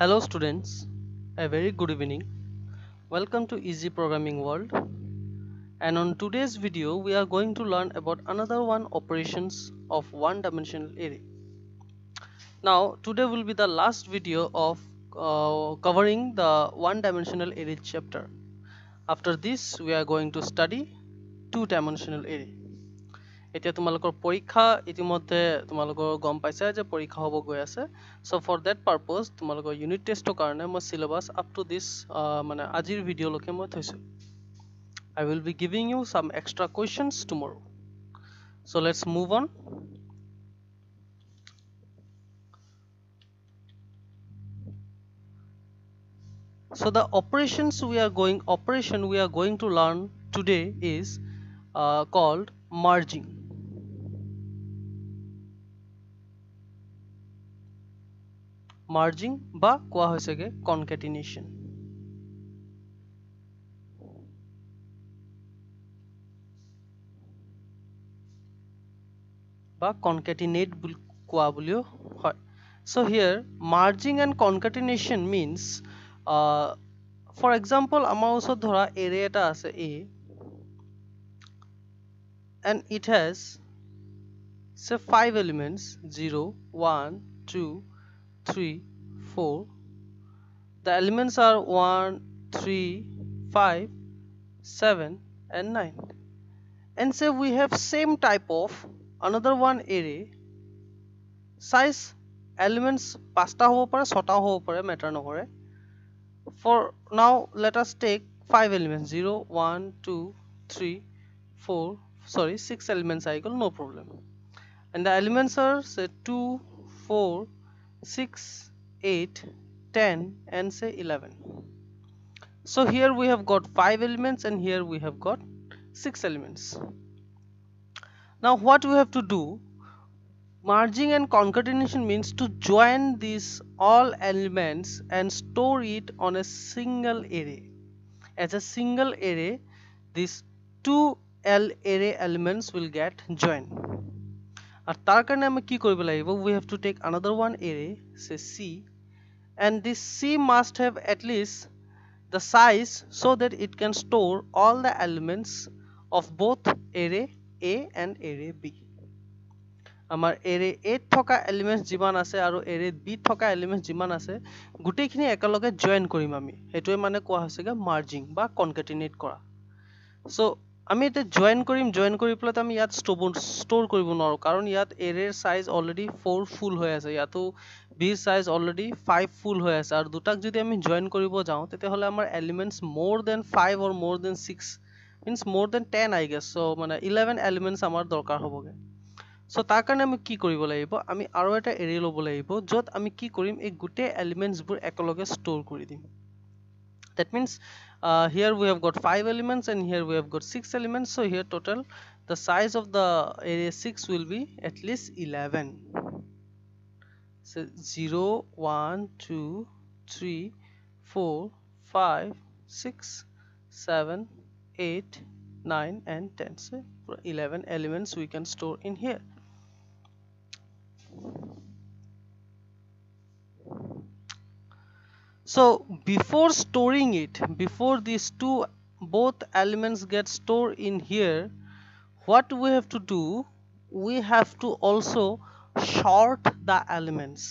hello students a very good evening welcome to easy programming world and on today's video we are going to learn about another one operations of one dimensional array now today will be the last video of uh, covering the one dimensional array chapter after this we are going to study two dimensional array এতে তোমালোকৰ পৰীক্ষা ইতিমতে তোমালোকৰ গম পাইছে যে পৰীক্ষা হ'ব গৈ আছে সো ফর দ্যাট পারপাস তোমালোকৰ ইউনিট টেষ্টৰ কাৰণে ম সিলেবাস আপ টু দিস মানে আজিৰ ভিডিঅ'লৈকে মই থৈছো I will be giving you some extra questions tomorrow so let's move on so the operations we are going operation we are going to learn today is called merging merging বা কোৱা হৈছেগে কনকেটিনেশ্যন বা concatenate বুলি কোৱা বুলিও হয় so' here merging and concatenation means for example আমাৰ ওচৰত ধৰা এৰে এটা আছে A and it has say five elements zero' one two 3 4 the elements are 1 3 5 7 and 9 and say we have same type of another one array size elements pasta হ'ব sota ছটা হ'ব পাৰে matter নকৰে for now let us take five elements 0 1 2 3 4 sorry six elements cycle, no problem and the elements are say 2 4 6 8 10 and say 11 so here we have got five elements and here we have got six elements now what we have to do merging and concatenation means to join these all elements and store it on a single array as a single array these two l array elements will get joined আর তার কারণে আমি কি করিব লাগিব we have to take another one array say C and this C must have at least the size so that it can store all the elements of both array A and array B আমার array A থকা elements জমান আছে আর array B থকা elements জমান আছে গুটেইখিনি একলগে join করিম আমি এটোই মানে কোয়া হৈছে মার্জিং বা কনক্যাটিনেট করা সো আমি এতিয়া জইন কৰিম জইন কৰি পেলাই আমি ইয়াত ষ্ট'ৰ কৰিব নোৱাৰোঁ কাৰণ ইয়াত এৰেৰ চাইজ অলৰেডি ফ'ৰ ফুল হৈ আছে ইয়াতো বিৰ চাইজ অলৰেডি ফাইভ ফুল হৈ আছে আৰু দুটাক যদি আমি জইন কৰিব যাওঁ তেতিয়াহ'লে আমাৰ elements more than five or more than six means more than ten I guess so মানে ইলেভেন এলিমেণ্টছ আমাৰ দৰকাৰ হবগে চ' তাৰ কাৰণে আমি কি কৰিব লাগিব আমি আৰু এটা এৰে ল'ব লাগিব য'ত আমি কি কৰিম এই গোটেই এলিমেণ্টছবোৰ একেলগে ষ্ট'ৰ কৰি দিম that means uh, here we have got five elements and here we have got six elements so here total the size of the array 6 will be at least 11 so 0 1 2 3 4 5 6 7 8 9 and 10 so 11 elements we can store in here so before storing it before these two both elements get stored in here what we have to do we have to also short the elements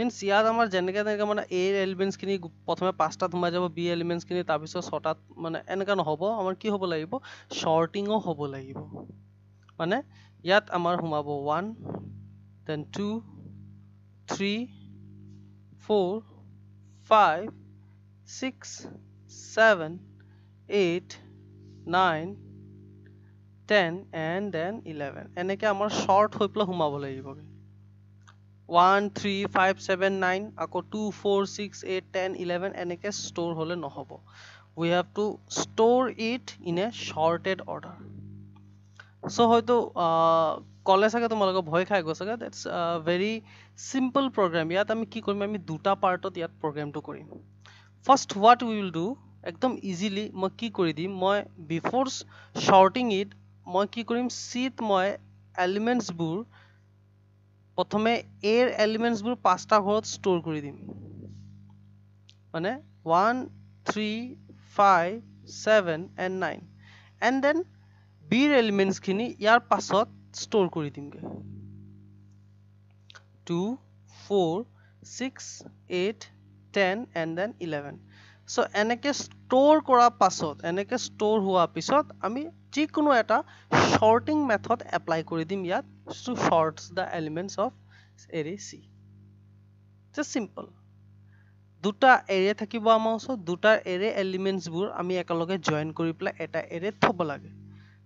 means yaad amar jeneka denka mane a elements kini prothome 5 ta thumai jabo b elements kini tar bisoy 6 ta mane enka no hobo amar ki hobo lagibo shorting o hobo lagibo mane yat amar humabo 1 then 2 3 4 five, six, seven, eight, nine, ten and then eleven এনেকৈ আমাৰ sort হৈ পেলাই সোমাব লাগিবগৈ one three five seven nine আকৌ two four six eight ten eleven এনেকৈ store হ'লে নহ'ব we have to store it in a sorted order so' হয়তো কলে চাগে তোমালোকে ভয় খাই গৈছে চাগে দেটছ ভেৰি চিম্পল প্ৰগ্ৰেম ইয়াত আমি কি কৰিম আমি দুটা পাৰ্টত ইয়াত প্ৰগ্ৰেমটো কৰিম ফাৰ্ষ্ট হোৱাট উইল ডু একদম ইজিলি মই কি কৰি দিম মই বিফৰ শ্বৰ্টিং ইট মই কি কৰিম চিত মই এলিমেণ্টছবোৰ প্ৰথমে এৰ এলিমেণ্টছবোৰ পাঁচটা ঘৰত ষ্ট'ৰ কৰি দিম মানে one three five seven and nine and then বিৰ এলিমেণ্টছখিনি ইয়াৰ পাছত સ્ટોર કરી দিম গে 2 4 6 8 10 and then সো এনেকে ষ্ট'ৰ কৰাৰ পাছত এনেকে ষ্ট'ৰ হোৱাৰ পিছত আমি যিকোনো এটা শ্বৰ্টিং মেথড এপ্লাই কৰি দিম ইয়াত to sorts the elements of array C just simple দুটা এৰে থাকিব আমাৰ ওচৰত দুটা এৰে এলিমেণ্টছবোৰ আমি একেলগে জইন কৰি পেলাই এটা এৰেত থ'ব লাগে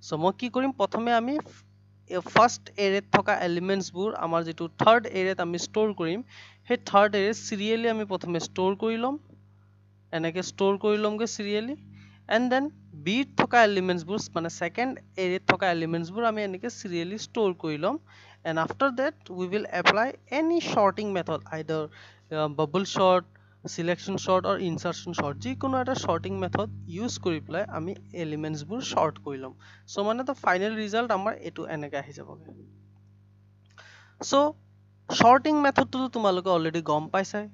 চ' মই কি কৰিম প্ৰথমে আমি ফাৰ্ষ্ট এৰেত থকা এলিমেণ্টছবোৰ আমাৰ যিটো থাৰ্ড এৰেত আমি ষ্ট'ৰ কৰিম সেই থাৰ্ড এৰেত চিৰিয়েলি আমি প্ৰথমে ষ্ট'ৰ কৰি ল'ম এনেকৈ ষ্ট'ৰ কৰি ল'মগৈ চিৰিয়েলি এণ্ড দেন বিত থকা এলিমেণ্টছবোৰ মানে ছেকেণ্ড এৰেত থকা এলিমেণ্টছবোৰ আমি এনেকৈ চিৰিয়েলি ষ্ট'ৰ কৰি ল'ম and after that we will apply any sorting method either bubble sort selection sort or insertion sort ji kono eta sorting method use kori play ami elements bur sort korilam so mane the final result amar etu enega ahi jabo so sorting method to tumaloke already gom paisai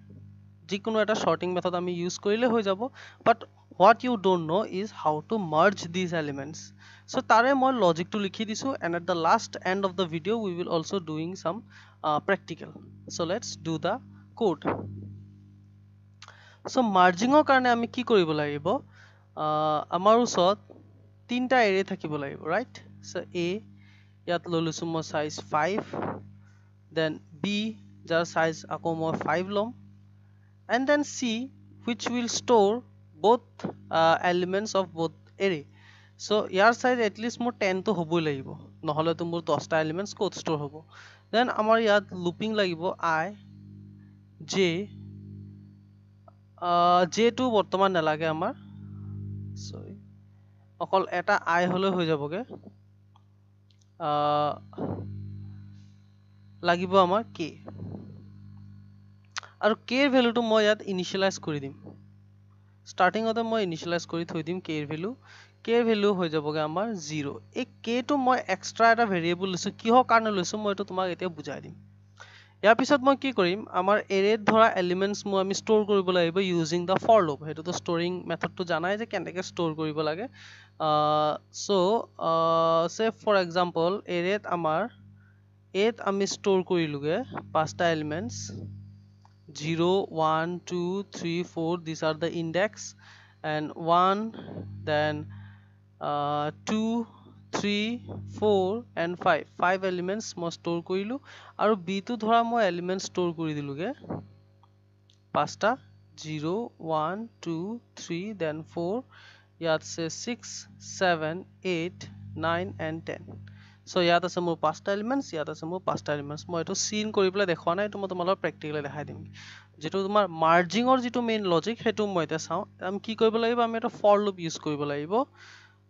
ji kono eta sorting method ami use korile hoi jabo but what you don't know is how to merge these elements so tare moi logic tu likhi disu and at the last end of the video we will also doing some uh, practical so let's do the code চ' মাৰ্জিঙৰ কাৰণে আমি কি কৰিব লাগিব আমাৰ ওচৰত তিনিটা এৰে থাকিব লাগিব ৰাইট চ' এ ইয়াত লৈ লৈছোঁ মই চাইজ ফাইভ দেন বি যাৰ চাইজ আকৌ মই ফাইভ ল'ম and then C which will store both elements of both array so' year size at least মোৰ টেনটো হ'বই লাগিব নহ'লেতো মোৰ দহটা এলিমেণ্টছ ক'ত ষ্ট'ৰ হ'ব দেন আমাৰ ইয়াত লুপিং লাগিব আই জে জে টু বৰ্তমান নালাগে আমাৰ চৰি অকল এটা আই হ'লে হৈ যাবগৈ লাগিব আমাৰ কে আৰু কেৰ ভেলুটো মই ইয়াত ইনিচিয়েলাইজ কৰি দিম ষ্টাৰ্টিঙতে মই ইনিচিয়েলাইজ কৰি থৈ দিম কেৰ ভেলু কেৰ ভেলু হৈ যাবগৈ আমাৰ জিৰ' এই কেটো মই এক্সট্ৰা এটা ভেৰিয়েবল লৈছোঁ কিহৰ কাৰণে লৈছোঁ মই এইটো তোমাক এতিয়া বুজাই দিম ইয়াৰ পিছত মই কি কৰিম আমাৰ এৰেত ধৰা এলিমেণ্টছবোৰ আমি ষ্ট'ৰ কৰিব লাগিব ইউজিং দ্য ফৰ লুপ সেইটোতো ষ্ট'ৰিং মেথডটো জানাই যে কেনেকৈ ষ্ট'ৰ কৰিব লাগে চ' ছেভ ফৰ এক্সাম্পল এৰেত আমাৰ এত আমি ষ্ট'ৰ কৰিলোঁগৈ পাঁচটা elements zero' one two three four this are the index and one then two three four and five five elements মই ষ্ট'ৰ কৰিলোঁ আৰু বিটো ধৰা মই এলিমেণ্ট ষ্ট'ৰ কৰি দিলোঁগৈ পাঁচটা zero' one two three then four ইয়াত আছে six seven eight nine and ten so' ইয়াত আছে মোৰ পাঁচটা এলিমেণ্টছ ইয়াত আছে মোৰ পাঁচটা এলিমেণ্টছ মই এইটো চিন কৰি পেলাই দেখুৱা নাই এইটো মই তোমালোকক প্ৰেক্টিকেলি দেখাই দিম যিটো তোমাৰ মাৰ্জিঙৰ যিটো মেইন লজিক সেইটো মই এতিয়া চাওঁ আমি কি কৰিব লাগিব আমি এটা ফৰ লুপ ইউজ কৰিব লাগিব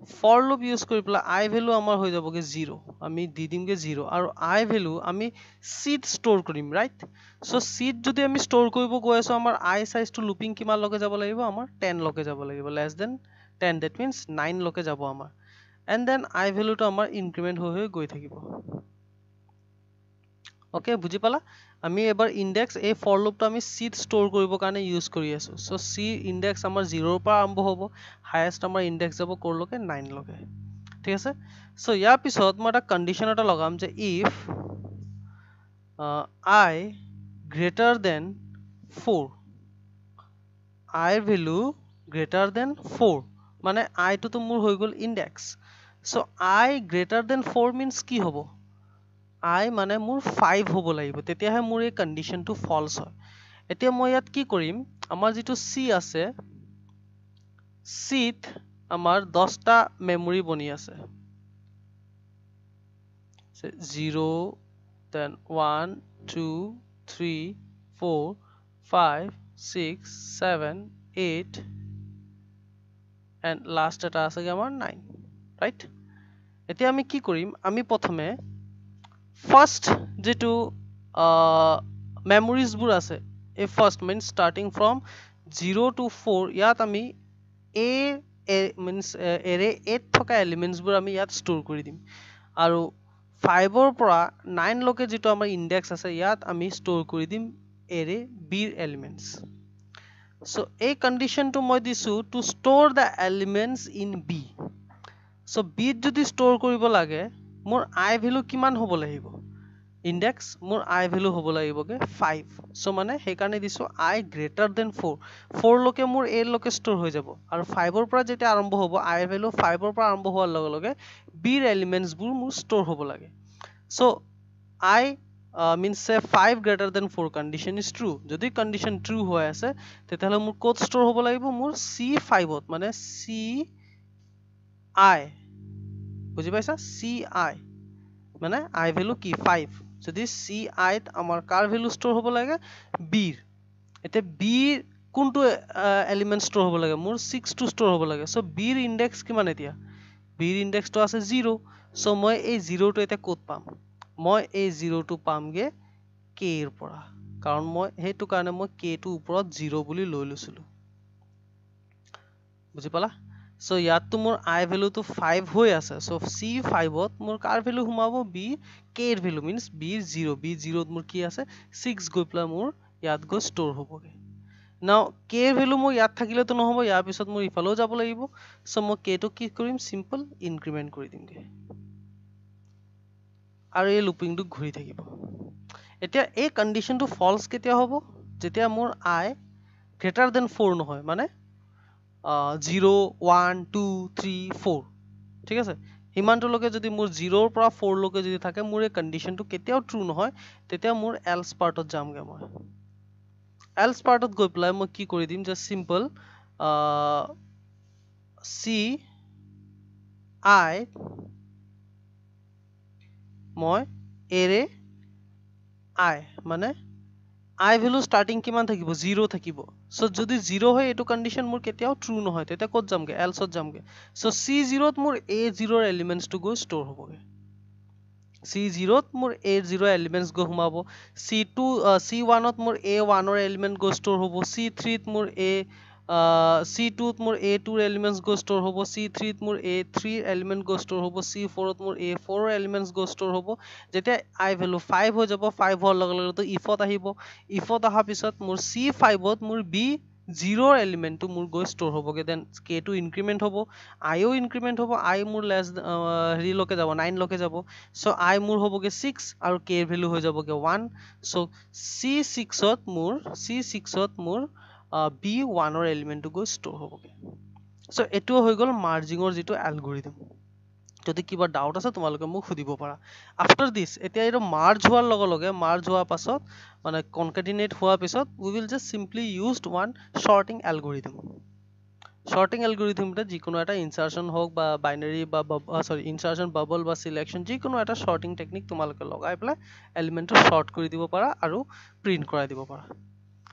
ফৰ লুপ ইউজ কৰি পেলাই আই ভেলু আমাৰ হৈ যাবগৈ জিৰ' আমি দি দিমগৈ জিৰ' আৰু আই ভেলু আমি চিট ষ্ট'ৰ কৰিম ৰাইট চ' চিট যদি আমি ষ্ট'ৰ কৰিব গৈ আছোঁ আমাৰ আই চাইজটো লুপিং কিমান কিমানলৈকে যাব লাগিব আমাৰ টেনলৈকে যাব লাগিব less than ten that nine নাইনলৈকে যাব আমাৰ এণ্ড দেন আই ভেলুটো আমাৰ ইনক্ৰিমেণ্ট হৈ হৈ গৈ থাকিব অ'কে বুজি পালা আমি এবাৰ ইনডেক্স এই ফৰ লুপটো আমি চিত ষ্ট'ৰ কৰিবৰ কাৰণে ইউজ কৰি আছোঁ চ' চি ইনডেক্স আমাৰ জিৰ'ৰ পৰা আৰম্ভ হ'ব হায়েষ্ট আমাৰ ইনডেক্স যাব ক'ৰলৈকে নাইনলৈকে ঠিক আছে চ' ইয়াৰ পিছত মই এটা কণ্ডিশ্যন এটা লগাম যে if I greater than four I value greater than four মানে আই আইটোতো মোৰ হৈ গ'ল index so' I greater than four means কি হ'ব আই মানে মোৰ ফাইভ হ'ব লাগিব তেতিয়াহে মোৰ এই কণ্ডিশ্যনটো ফলছ হয় এতিয়া মই ইয়াত কি কৰিম আমাৰ যিটো চি আছে চিত আমাৰ দহটা মেমৰি বনি আছে zero' then one two three four five six seven eight and last এটা আছেগৈ আমাৰ নাইন ৰাইট এতিয়া আমি কি কৰিম আমি প্ৰথমে ফার্ষ্ট যিটো মেমৰিজবোৰ আছে এই first means starting from zero' to four ইয়াত আমি এই মিনছ এৰে এত থকা এলিমেণ্টছবোৰ আমি ইয়াত ষ্ট'ৰ কৰি দিম আৰু ফাইভৰ পৰা নাইনলৈকে যিটো আমাৰ ইণ্ডেক্স আছে ইয়াত আমি ষ্ট'ৰ কৰি দিম এৰে বিৰ এলিমেণ্টছ চ' এই কণ্ডিশ্যনটো মই দিছোঁ to store the elements in B so' বিত যদি ষ্ট'ৰ কৰিব লাগে মোৰ আই ভেলু কিমান হ'ব লাগিব ইণ্ডেক্স মোৰ আই ভেলু হ'ব কে ফাইভ চ' মানে সেইকাৰণে দিছোঁ আই গ্ৰেটাৰ দেন ফ'ৰ ফ'ৰলৈকে মোৰ এলৈকে ষ্ট'ৰ হৈ যাব আৰু ফাইভৰ পৰা যেতিয়া আৰম্ভ হ'ব আই ভেলু ফাইভৰ পৰা আৰম্ভ হোৱাৰ লগে লগে বিৰ এলিমেণ্টছবোৰ মোৰ ষ্ট'ৰ হ'ব লাগে so' I means five greater than four condition is true যদি কণ্ডিশ্যন ট্ৰু হৈ আছে তেতিয়াহ'লে মোৰ ক'ত ষ্ট'ৰ হ'ব লাগিব মোৰ চি ফাইভত মানে চি আই বুঝি পাইছা সি আই মানে আই ভ্যালু কি ফাইভ যদি চি আইত আমার কার ভ্যালু স্টোর হ'ব লাগে বিৰ এতে বিৰ কোনটো এলিমেন্ট স্টোর হ'ব লাগে মোৰ ছিক্সটো স্টোর হ'ব লাগে চ' বিৰ ইণ্ডেক্স কিমান এতিয়া বিৰ ইণ্ডেক্সটো আছে জিৰ' সো মই এই জিৰ'টো এতিয়া কোত পাম মই এই জিৰ'টো কে এর পড়া কারণ মই সেইটো কারণে মই কে কেটো উপর জিৰ' বুলি লৈ লৈছিলোঁ বুঝি পালা চ' ইয়াততো মোৰ আই ভেলুটো ফাইভ হৈ আছে চ' চি ফাইভত মোৰ কাৰ ভেলু সোমাব বি কেৰ value means B zero' B জিৰ'ত মোৰ কি আছে ছিক্স গৈ পেলাই মোৰ ইয়াত গৈ ষ্ট'ৰ হ'বগৈ নাও কেৰ ভেলু মোৰ ইয়াত থাকিলেতো নহ'ব ইয়াৰ পিছত মোৰ ইফালেও যাব লাগিব চ' মই কেটো কি কৰিম চিম্পল ইনক্ৰিমেণ্ট কৰি দিমগৈ আৰু এই লুপিংটো ঘূৰি থাকিব এতিয়া এই কণ্ডিশ্যনটো ফল্ছ কেতিয়া হ'ব যেতিয়া মোৰ আই গ্ৰেটাৰ দেন ফ'ৰ নহয় মানে zero' one two three four ঠিক আছে সিমানটোলৈকে যদি মোৰ জিৰ'ৰ পৰা ফ'ৰলৈকে যদি থাকে মোৰ এই কণ্ডিশ্যনটো কেতিয়াও ট্ৰু নহয় তেতিয়া মোৰ এলছ পাৰ্টত যামগৈ মই এলছ পাৰ্টত গৈ পেলাই মই কি কৰি দিম যে চিম্পল চি আই মই এৰে আই মানে আই ভেলু ষ্টাৰ্টিং কিমান থাকিব জিৰ' থাকিব সো যদি জিৰ' হয় এইটো কণ্ডিশ্যন মোৰ কেতিয়াও ট্ৰু নহয় তেতিয়া ক'ত যামগৈ এলছত যামগৈ চ' চি জিৰ'ত মোৰ এ জিৰ'ৰ এলিমেণ্টছটো গৈ ষ্ট'ৰ হ'বগৈ চি জিৰ'ত মোৰ এ জিৰ' এলিমেণ্টছ গৈ সোমাব চি টু চি ওৱানত মোৰ এ ওৱানৰ এলিমেণ্ট গৈ ষ্ট'ৰ হ'ব চি থ্ৰীত মোৰ এ চি টুত মোৰ এ টুৰ এলিমেণ্টছ গৈ ষ্ট'ৰ হ'ব চি থ্ৰীত মোৰ এ থ্ৰীৰ এলিমেণ্ট গৈ ষ্ট'ৰ হ'ব চি ফ'ৰত মোৰ এ ফ'ৰৰ এলিমেণ্টছ গৈ ষ্ট'ৰ হ'ব যেতিয়া আই ভেলু ফাইভ হৈ যাব ফাইভ হোৱাৰ লগে লগেতো ইফত আহিব ইফত অহাৰ পিছত মোৰ চি ফাইভত মোৰ বি জিৰ'ৰ এলিমেণ্টটো মোৰ গৈ ষ্ট'ৰ হ'বগৈ দেন কে টু ইনক্ৰিমেণ্ট হ'ব আইও ইনক্ৰিমেণ্ট হ'ব আই মোৰ লেছ হেৰিলৈকে যাব নাইনলৈকে যাব চ' আই মোৰ হ'বগৈ ছিক্স আৰু কেৰ ভেলু হৈ যাবগৈ ওৱান চ' চি ছিক্সত মোৰ চি ছিক্সত মোৰ বি ওৱানৰ এলিমেণ্টটো গৈ ষ্ট'ৰ হ'বগৈ চ' এইটোৱে হৈ গ'ল মাৰ্জিঙৰ যিটো এলগৰিডিম যদি কিবা ডাউট আছে তোমালোকে মোক সুধিব পাৰা আফটাৰ দিছ এতিয়া এইটো মাৰ্জ হোৱাৰ লগে লগে মাৰ্জ হোৱাৰ পাছত মানে কনকেডিনেট হোৱাৰ পিছত we will just simply used one sorting algorithm sorting এলগৰিডিমটো যিকোনো এটা ইনচাৰ্চন হওক বা বাইনেৰী বা চৰি ইনচাৰ্চন বাবল বা চিলেকশ্যন যিকোনো এটা শ্বৰ্টিং টেকনিক তোমালোকে লগাই পেলাই এলিমেণ্টটো শ্বৰ্ট কৰি দিব পাৰা আৰু প্ৰিণ্ট কৰাই দিব পাৰা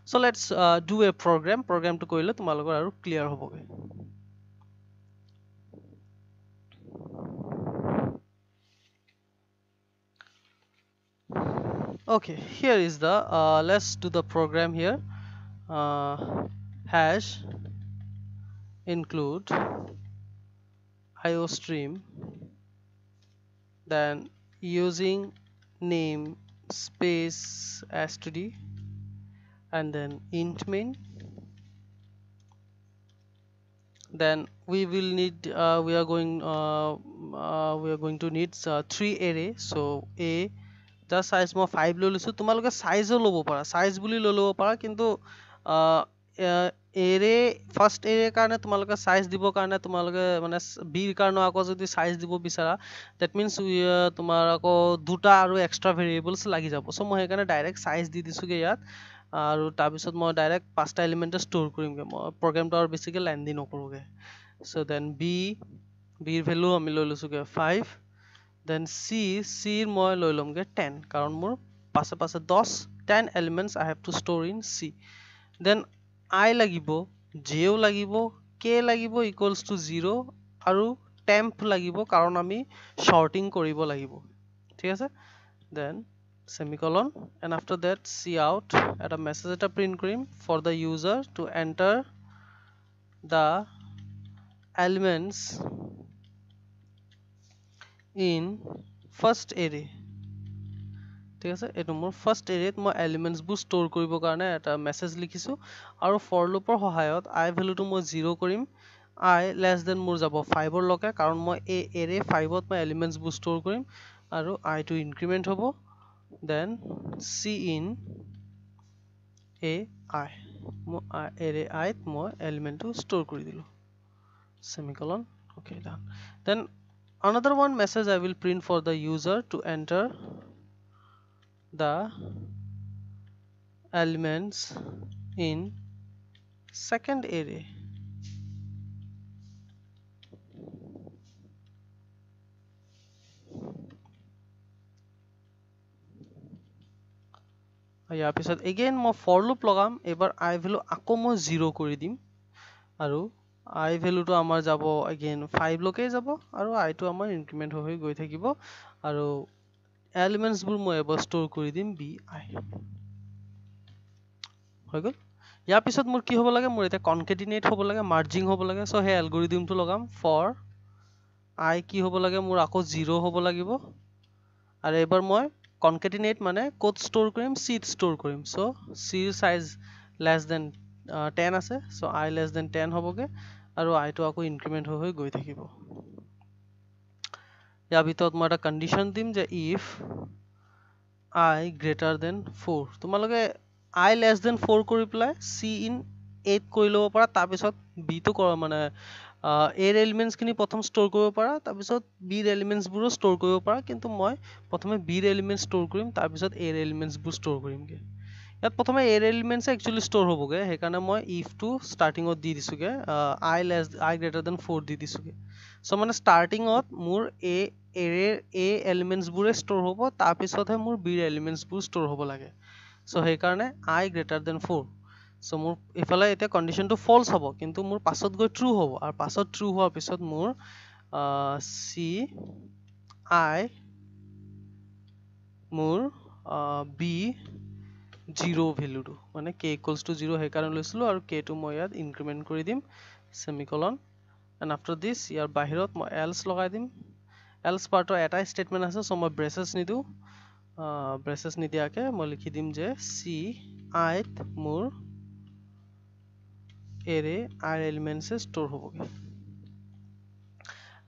So let's uh, a program. Program to program প্ৰগ্ৰেমটো কৰিলে তোমালোকৰ আৰু clear হ'বগৈ okay here is the uh, let's do the program here uh, hash include iostream then using name space std and then int main then we will need uh, we are going uh, uh, we are going to need three array so a তাৰ size মই five লৈ লৈছোঁ তোমালোকে চাইজো ল'ব পাৰা size বুলি লৈ ল'ব পাৰা কিন্তু এৰে ফাৰ্ষ্ট এৰে কাৰণে তোমালোকে চাইজ দিবৰ কাৰণে তোমালোকে মানে বিৰ কাৰণে আকৌ যদি চাইজ দিব বিচাৰা ডেট মিনছ তোমাৰ আকৌ দুটা আৰু এক্সট্ৰা ভেৰিয়েবলছ লাগি যাব চ' মই সেইকাৰণে ডাইৰেক্ট চাইজ দি দিছোঁগৈ ইয়াত আৰু তাৰপিছত মই ডাইৰেক্ট পাঁচটা এলিমেণ্টে ষ্ট'ৰ কৰিমগৈ মই প্ৰগ্ৰেমটো আৰু বেছিকৈ লাইন দি নকৰোঁগৈ চ' দেন বি বিৰ ভেলু আমি লৈ লৈছোঁগৈ ফাইভ দেন চি চিৰ মই লৈ ল'মগৈ টেন কাৰণ মোৰ পাছে পাছে দহ ten elements I have to store in C then I লাগিব জেও লাগিব কে লাগিব ইকুৱেলছ টু জিৰ' আৰু টেম্প লাগিব কাৰণ আমি শ্বৰ্টিং কৰিব লাগিব ঠিক আছে দেন semicolon and after that see out at a message at a print cream for the user to enter the elements in first array ঠিক আছে এইটো মোৰ ফাৰ্ষ্ট এৰিয়াত মই এলিমেণ্টছবোৰ ষ্ট'ৰ কৰিবৰ কাৰণে এটা মেছেজ লিখিছোঁ আৰু ফৰ লুপৰ সহায়ত আই ভেলুটো মই জিৰ' কৰিম আই লেছ দেন মোৰ যাব ফাইভৰলৈকে কাৰণ মই এই এৰে ফাইভত মই এলিমেণ্টছবোৰ ষ্ট'ৰ কৰিম আৰু আইটো ইনক্ৰিমেণ্ট হ'ব then C in AI মই এৰে আইত মই এলিমেণ্টটো store কৰি দিলোঁ Semicolon. okay done then another one message I will print for the user to enter the elements in second array ইয়াৰ পিছত এগেইন মই ফৰ লুপ লগাম এইবাৰ আই ভেলু আকৌ মই জিৰ' কৰি দিম আৰু আই ভেলুটো আমাৰ যাব এগেইন ফাইভ ফাইভলৈকেই যাব আৰু আইটো আমাৰ ইনক্ৰিমেণ্ট হৈ হৈ গৈ থাকিব আৰু এলিমেণ্টছবোৰ মই এবাৰ ষ্ট'ৰ কৰি দিম বি আই হৈ গ'ল ইয়াৰ পিছত মোৰ কি হ'ব লাগে মোৰ এতিয়া কনকেটিনেট হ'ব লাগে মাৰ্জিং হ'ব লাগে চ' সেই এলগৰিডিমটো লগাম ফৰ আই কি হ'ব লাগে মোৰ আকৌ জিৰ' হ'ব লাগিব আৰু এইবাৰ মই কনকেটিনেট মানে কোড স্টোর করিম সিট স্টোর করিম so C size less than ten আছে so I less than ten হবগে আর আই তো আক ইনক্রিমেন্ট হয়ে গই থাকিব ইয়ার ভিতর মানে একটা কন্ডিশন দিম যে if I greater than four তোমালে আই লেস দেন ফোর করে পেলায় সি ইন এইট করে লোক তারপর বি তো মানে আ এরে এলিমেন্টসখিনি প্ৰথম ষ্ট'ৰ কৰিব পাৰা তাৰ পিছত বিৰ এলিমেন্টসবোৰ ষ্ট'ৰ কৰিব পাৰা কিন্তু মই প্ৰথমে বিৰ এলিমেন্টস ষ্ট'ৰ কৰিম তাৰ পিছত এৰ এলিমেন্টস বু ষ্ট'ৰ কৰিম গে এ প্ৰথমে এৰ এলিমেন্টস একচুৱেলি ষ্ট'ৰ হ'ব গে হে কাৰণে মই ইফ টু ষ্টাৰ্টিং আউট দি দিছুক গে I less I greater than 4 দি দিছুক সো মানে ষ্টাৰ্টিং আউট মোৰ এ এৰ এ এলিমেন্টসবোৰে ষ্ট'ৰ হ'ব তাৰ পিছতহে মোৰ বিৰ এলিমেন্টসবোৰ ষ্ট'ৰ হ'ব লাগে সো হে কাৰণে আই গ্ৰেটাৰ দন 4 চ' মোৰ এইফালে এতিয়া কণ্ডিশ্যনটো ফল্চ হ'ব কিন্তু মোৰ পাছত গৈ ট্ৰু হ'ব আৰু পাছত ট্ৰু হোৱাৰ পিছত মোৰ চি আই মোৰ বি জিৰ' ভেলুটো মানে কে ইকুৱেলছ টু জিৰ' সেইকাৰণে লৈছিলোঁ আৰু কেটো মই ইয়াত ইনক্ৰিমেণ্ট কৰি দিম চেমিকলন এণ্ড আফটাৰ দিছ ইয়াৰ বাহিৰত মই এলছ লগাই দিম এলছ পাৰ্টৰ এটাই ষ্টেটমেণ্ট আছে চ' মই ব্ৰেছেছ নিদিওঁ ব্ৰেছেছ নিদিয়াকৈ মই লিখি দিম যে চি আইত মোৰ এৰে আৰ এলিমেণ্টছে ষ্ট'ৰ হ'বগৈ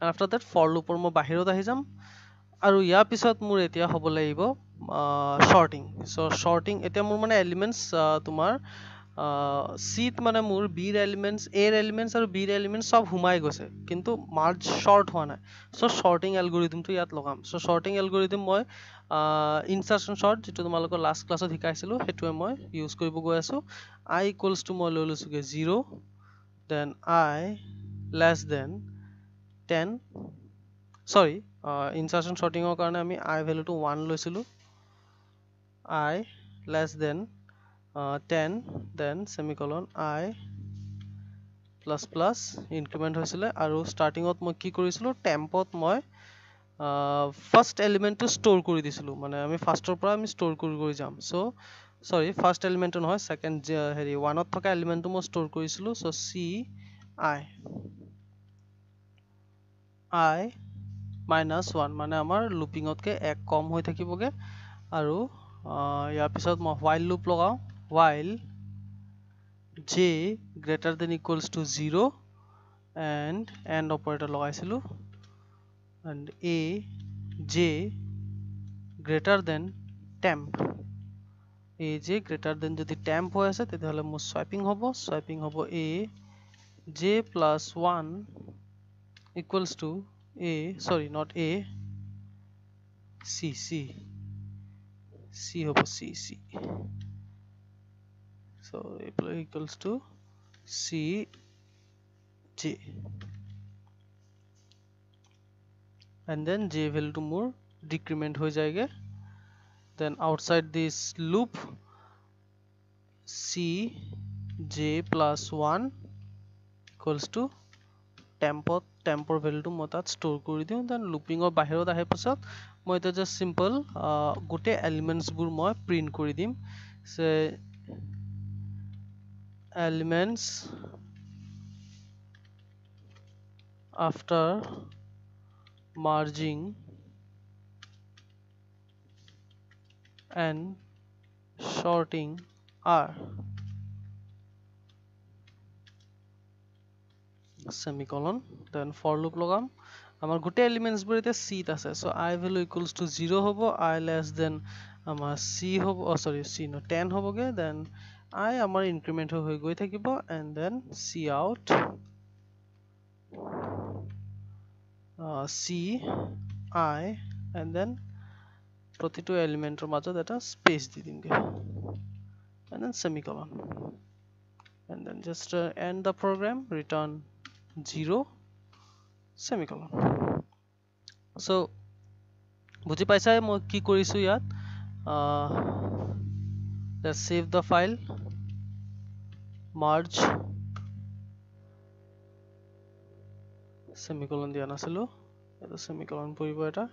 আফটাৰ দেট ফৰ লুপৰ মই বাহিৰত আহি যাম আৰু ইয়াৰ পিছত মোৰ এতিয়া হ'ব লাগিব শ্বৰ্টিং চ' শ্বৰ্টিং এতিয়া মোৰ মানে এলিমেণ্টছ তোমাৰ চিত মানে মোৰ বিৰ এলিমেণ্টছ এৰ এলিমেণ্টছ আৰু বিৰ এলিমেণ্টছ চব সোমাই গৈছে কিন্তু মাৰ্জ শ্বৰ্ট হোৱা নাই চ' শ্বৰ্টিং এলগৰিদমটো ইয়াত লগাম চ' শ্বৰ্টিং এলগৰিদম মই ইনচাৰ্চন শ্বৰ্ট যিটো তোমালোকৰ লাষ্ট ক্লাছত শিকাইছিলোঁ সেইটোৱে মই ইউজ কৰিব গৈ আছোঁ আই ইকুৱেলছ মই লৈ লৈছোঁগৈ zero' then I less than ten sorry insertion শ্বৰ্টিঙৰ কাৰণে আমি আই ভেলুটো ওৱান লৈছিলোঁ I less than ten then semicolon I plus plus increment হৈছিলে আৰু ষ্টাৰ্টিঙত মই কি কৰিছিলোঁ টেম্পত মই ফাৰ্ষ্ট এলিমেণ্টটো ষ্ট'ৰ কৰি দিছিলোঁ মানে আমি ফাৰ্ষ্টৰ পৰা আমি ষ্ট'ৰ কৰি কৰি যাম চ' চৰি ফাৰ্ষ্ট এলিমেণ্টটো নহয় ছেকেণ্ড হেৰি ওৱানত থকা এলিমেণ্টটো মই ষ্ট'ৰ কৰিছিলোঁ so' C I I minus one মানে আমাৰ লুপিঙতকৈ এক কম হৈ থাকিবগৈ আৰু ইয়াৰ পিছত মই হোৱাইল লুপ লগাওঁ while j greater than equals to 0 and and operator লগাইছিল and a j greater than temp a j greater than যদি temp হৈ আছে তেতিয়াহ'লে মোৰ swiping হ'ব swiping হ'ব a j plus 1 equals to a sorry not a c c c হ'ব c c so reply equals to C J and then J value to more decrement हो जाएगा then outside this loop C J plus 1 equals to টেম্পত টেম্পৰ ভেলুটো মই তাত store কৰি দিওঁ দেন লুপিঙৰ বাহিৰত আহে পাছত মই এতিয়া জাষ্ট চিম্পল গোটেই এলিমেণ্টছবোৰ মই প্ৰিণ্ট কৰি দিম elements after merging and sorting are semicolon then for loop লগাম আমাৰ গোটেই এলিমেণ্টছবোৰতে চিত আছে so' I value equals to zero' হ'ব আই লেছ দেন আমাৰ চি হ'ব অ' চৰি চি ন টেন হ'বগৈ দেন আই আমাৰ ইনক্ৰিমেণ্ট হৈ গৈ থাকিব and then C out C I and then প্ৰতিটো এলিমেণ্টৰ মাজত এটা স্পেচ দি দিমগৈ and then semicolon and then just uh, end the program return 0 semicolon so বুজি পাইছাই মই কি কৰিছো ইয়াত just save the file merge semicolon দিয়া নাছিলো এটা সেমিকলন পৰিব এটা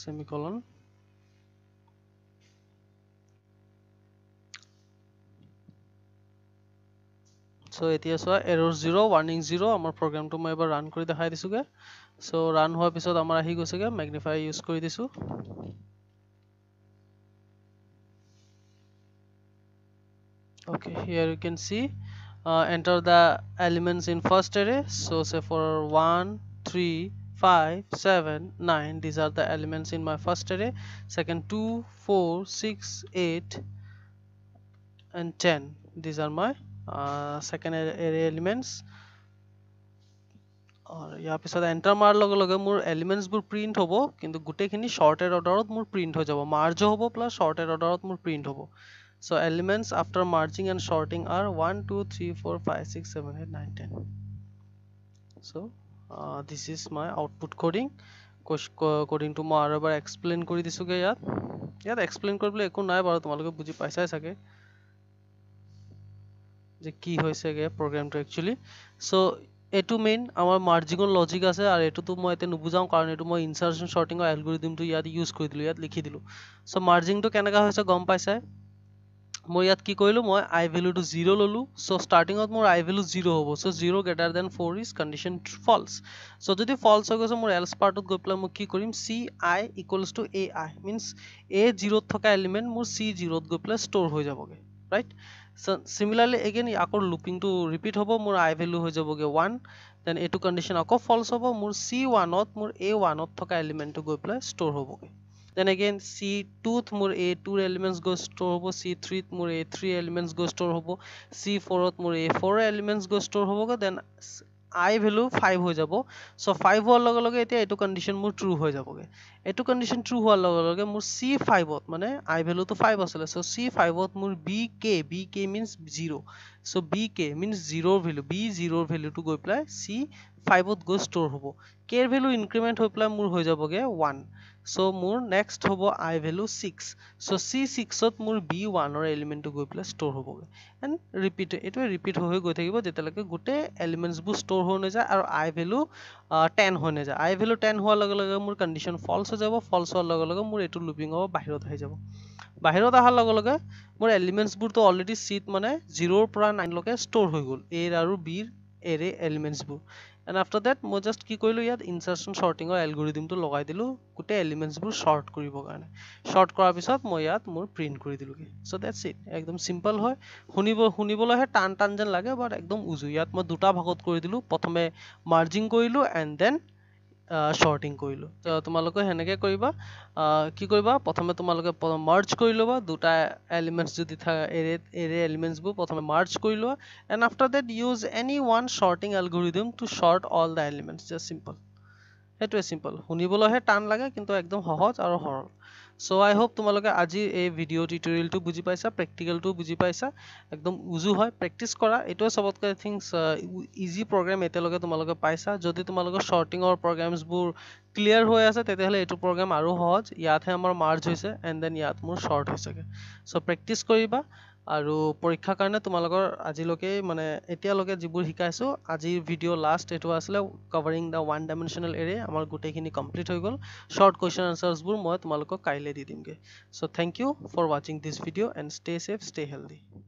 সেমিকলন সো এতিয়া চোৱা এৰৰ জিৰ' ৱাৰ্ণিং জিৰ' আমাৰ প্ৰগ্ৰেমটো মই এবাৰ ৰান কৰি দেখাই দিছোঁগৈ চ' ৰান হোৱাৰ পিছত আমাৰ আহি গৈছেগৈ মেগনিফাই ইউজ কৰি দিছোঁ okay here you can see uh, enter the elements in first array so say for 1 3 5 7 9 these are the elements in my first array second 2 4 6 8 and 10 these are my uh, second array elements और यहाँ पे साथ enter আৰু ইয়াৰ পিছত enter মাৰ লগে লগে মোৰ এলিমেণ্টছবোৰ প্ৰিণ্ট হ'ব কিন্তু গোটেইখিনি শ্বৰ্টেড অৰ্ডাৰত মোৰ প্ৰিণ্ট হৈ যাব होगो प्लस शॉर्टेड ऑर्डर অৰ্ডাৰত मुर प्रिंट होगो so elements after merging and sorting are 1 2 3 4 5 6 7 8 9 10 so uh, this is my output coding coding to মই আৰু এবাৰ এক্সপ্লেইন কৰি দিছোঁগৈ ইয়াত ইয়াত এক্সপ্লেইন কৰিবলৈ একো নাই বাৰু তোমালোকে বুজি পাইছাই চাগে যে কি হৈছেগৈ প্ৰগ্ৰেমটো একচুৱেলি চ' এইটো মেইন আমাৰ মাৰ্জিঙৰ লজিক আছে আৰু এইটোতো মই এতিয়া নুবুজাওঁ কাৰণ এইটো মই ইনচাৰ্চন শ্বৰ্টিঙৰ এলগৰিদমটো ইয়াত ইউজ কৰি দিলোঁ ইয়াত লিখি দিলোঁ চ' মাৰ্জিংটো কেনেকুৱা হৈছে গম পাইছাই মই ইয়াত কি কৰিলোঁ মই আই ভেলুটো জিৰ' ল'লোঁ চ' ষ্টাৰ্টিঙত মোৰ আই ভেলু জিৰ' হ'ব so' zero' greater than four is condition false so' যদি ফল্ছ হৈ গৈছে মোৰ এলছ পাৰ্টত গৈ পেলাই মই কি কৰিম C I equals to A I means A জিৰ'ত থকা এলিমেণ্ট মোৰ চি জিৰ'ত গৈ পেলাই ষ্ট'ৰ হৈ যাবগৈ ৰাইট চিমিলাৰলি এগেইন আকৌ লুপিংটো ৰিপিট হ'ব মোৰ আই ভেলু হৈ যাবগৈ ওৱান দেন এইটো কণ্ডিশ্যন আকৌ ফল্ছ হ'ব মোৰ চি ওৱানত মোৰ এ ওৱানত থকা এলিমেণ্টটো গৈ পেলাই ষ্ট'ৰ হ'বগৈ then again c2 th মোৰ a2 elements গৈ store হ'ব c3 th মোৰ a3 elements গৈ store হ'ব c4 ত মোৰ a4 elements গৈ store হ'বগৈ then আই ভেলু ফাইভ হৈ যাব চ' ফাইভ হোৱাৰ লগে লগে এতিয়া এইটো কণ্ডিশ্যন মোৰ ট্ৰু হৈ যাবগৈ এইটো কণ্ডিশ্যন ট্ৰু হোৱাৰ লগে লগে মোৰ চি ফাইভত মানে আই ভেলুটো ফাইভ আছিলে চ' চি ফাইভত মোৰ B K B K means zero' so bk means zero value b zero value to go apply c five would go store hobo k value increment hoi apply mur hoi jaboge one so more next hobo i value six so c six hot more b one or element to go apply store hobo and repeat it will repeat hoi go thakibo jeta lage gote elements bu store hone ja aro i value uh, 10 hone ja i value 10 hua lage lage mur condition false ho jabo false ho lage lage mur eto looping hobo bahirot hoi jabo বাহিৰত অহাৰ লগে লগে মোৰ এলিমেণ্টছবোৰতো already চিত মানে জিৰ'ৰ পৰা নাইনলৈকে store হৈ গ'ল এৰ আৰু বিৰ এৰে এলিমেণ্টছবোৰ এণ্ড আফটাৰ ডেট মই জাষ্ট কি কৰিলোঁ ইয়াত ইনচাৰ্চন শ্বৰ্টিঙৰ এলগৰিদিমটো লগাই দিলোঁ গোটেই এলিমেণ্টছবোৰ শ্বৰ্ট কৰিবৰ কাৰণে শ্বৰ্ট কৰাৰ পিছত মই ইয়াত মোৰ প্ৰিণ্ট কৰি দিলোঁগৈ চ' ডেটছ ইট একদম চিম্পল হয় শুনিব শুনিবলৈহে টান টান যেন লাগে বাট একদম উজু ইয়াত মই দুটা ভাগত কৰি দিলোঁ প্ৰথমে মাৰ্জিং কৰিলোঁ এণ্ড দেন শ্বৰ্টিং কৰিলোঁ তোমালোকে সেনেকৈ কৰিবা কি কৰিবা প্ৰথমে তোমালোকে মাৰ্জ কৰি ল'বা দুটা এলিমেণ্টছ যদি থাকে এৰে এৰে এলিমেণ্টছবোৰ প্ৰথমে মাৰ্জ কৰি লোৱা and after that use any one sorting algorithm to sort all the elements just simple সেইটোৱে চিম্পল শুনিবলৈহে টান লাগে কিন্তু একদম সহজ আৰু সৰল চ' আই হোপ তোমালোকে আজি এই ভিডিঅ' টিউটৰিয়েলটো বুজি পাইছা প্ৰেক্টিকেলটো বুজি পাইছা একদম উজু হয় প্ৰেক্টিছ কৰা এইটোৱে চবতকৈ থিংছ ইজি প্ৰগ্ৰেম এতিয়ালৈকে তোমালোকে পাইছা যদি তোমালোকৰ শ্বৰ্টিঙৰ প্ৰগ্ৰেমছবোৰ ক্লিয়াৰ হৈ আছে তেতিয়াহ'লে এইটো প্ৰগ্ৰেম আৰু সহজ ইয়াতহে আমাৰ মাৰ্জ হৈছে এণ্ড দেন ইয়াত মোৰ শ্বৰ্ট হৈছেগৈ চ' প্ৰেক্টিছ কৰিবা আৰু পৰীক্ষাৰ কাৰণে তোমালোকৰ আজিলৈকে মানে এতিয়ালৈকে যিবোৰ শিকাইছোঁ আজিৰ ভিডিঅ' লাষ্ট এইটো আছিলে কভাৰিং দ্য ওৱান ডাইমেনশ্যনেল এৰে আমাৰ গোটেইখিনি কমপ্লিট হৈ গ'ল শ্বৰ্ট কুৱেশ্যন আনচাৰ্ছবোৰ মই তোমালোকক কাইলৈ দি দিমগৈ চ' থেংক ইউ ফৰ ৱাচিং this video' and stay safe stay healthy